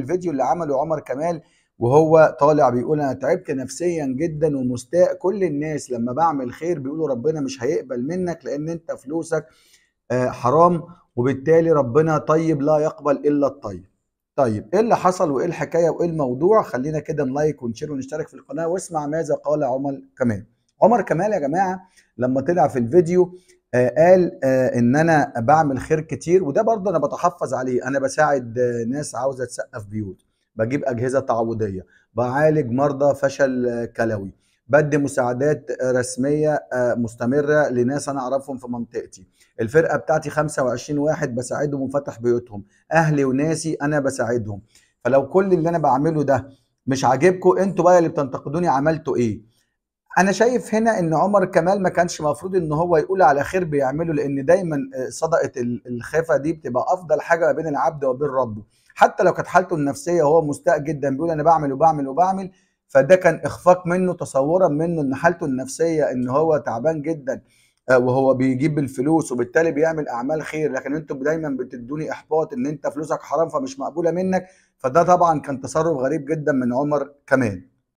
الفيديو اللي عمله عمر كمال وهو طالع بيقول انا تعبت نفسيا جدا ومستاء كل الناس لما بعمل خير بيقولوا ربنا مش هيقبل منك لان انت فلوسك آه، حرام وبالتالي ربنا طيب لا يقبل الا الطيب طيب ايه اللي حصل وايه الحكايه وايه الموضوع خلينا كده نلايك ونشير ونشترك في القناه واسمع ماذا قال عمر كمال عمر كمال يا جماعه لما طلع في الفيديو آه، قال آه، ان انا بعمل خير كتير وده برضه انا بتحفظ عليه انا بساعد ناس عاوزه تسقف بيوت بجيب اجهزه تعويضيه بعالج مرضى فشل كلوي بدي مساعدات رسميه آه، مستمره لناس انا اعرفهم في منطقتي الفرقه بتاعتي 25 واحد بساعدهم وفتح بيوتهم اهلي وناسي انا بساعدهم فلو كل اللي انا بعمله ده مش عاجبكم انتوا بقى اللي بتنتقدوني عملتوا ايه انا شايف هنا ان عمر كمال ما كانش مفروض ان هو يقول على خير بيعمله لان دايما آه، صدقه الخفه دي بتبقى افضل حاجه ما بين العبد وبين ربه حتى لو كانت حالته النفسيه هو مستاء جدا بيقول انا بعمل وبعمل وبعمل فده كان اخفاق منه تصورا منه ان حالته النفسيه ان هو تعبان جدا آه، وهو بيجيب الفلوس وبالتالي بيعمل اعمال خير لكن انتوا دايما بتدوني احباط ان انت فلوسك حرام فمش مقبوله منك فده طبعا كان تصرف غريب جدا من عمر كمال